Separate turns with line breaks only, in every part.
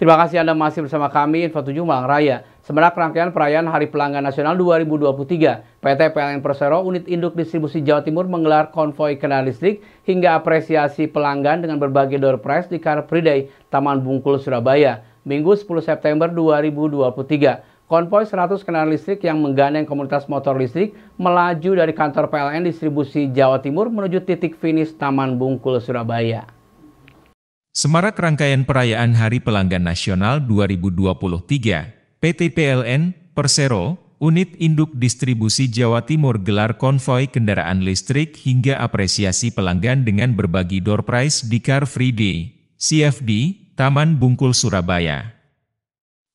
Terima kasih Anda masih bersama kami Info 7 Malang Raya. Semenak rangkaian perayaan Hari Pelanggan Nasional 2023, PT PLN Persero Unit Induk Distribusi Jawa Timur menggelar konvoi kendaraan listrik hingga apresiasi pelanggan dengan berbagai door prize di Car Free Day, Taman Bungkul, Surabaya, Minggu 10 September 2023. Konvoi 100 kendaraan listrik yang menggandeng komunitas motor listrik melaju dari kantor PLN Distribusi Jawa Timur menuju titik finish Taman Bungkul, Surabaya.
Semarak rangkaian perayaan Hari Pelanggan Nasional 2023, PT PLN, Persero, Unit Induk Distribusi Jawa Timur gelar konvoi kendaraan listrik hingga apresiasi pelanggan dengan berbagi door prize di Car Free Day, CFD, Taman Bungkul Surabaya.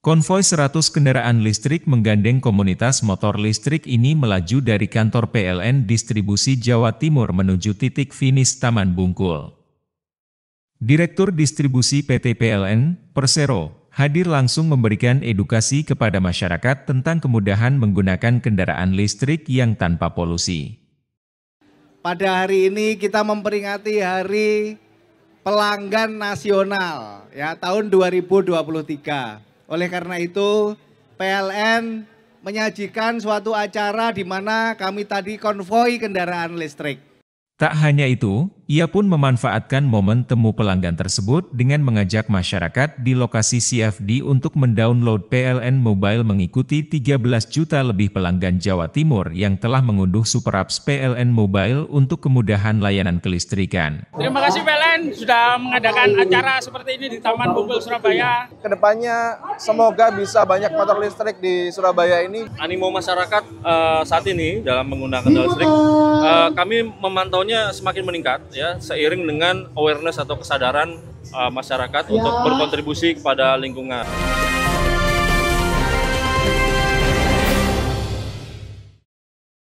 Konvoi 100 kendaraan listrik menggandeng komunitas motor listrik ini melaju dari kantor PLN Distribusi Jawa Timur menuju titik finish Taman Bungkul. Direktur Distribusi PT PLN, Persero, hadir langsung memberikan edukasi kepada masyarakat tentang kemudahan menggunakan kendaraan listrik yang tanpa polusi.
Pada hari ini kita memperingati Hari Pelanggan Nasional ya tahun 2023. Oleh karena itu, PLN menyajikan suatu acara di mana kami tadi konvoi kendaraan listrik
Tak hanya itu, ia pun memanfaatkan momen temu pelanggan tersebut dengan mengajak masyarakat di lokasi CFD untuk mendownload PLN Mobile mengikuti 13 juta lebih pelanggan Jawa Timur yang telah mengunduh super apps PLN Mobile untuk kemudahan layanan kelistrikan.
Terima kasih PLN sudah mengadakan acara seperti ini di Taman Bungkul Surabaya.
Kedepannya semoga bisa banyak motor listrik di Surabaya ini. Animo masyarakat uh, saat ini dalam menggunakan listrik, uh, kami memantau tahunnya semakin meningkat ya seiring dengan awareness atau kesadaran uh, masyarakat ya. untuk berkontribusi kepada lingkungan.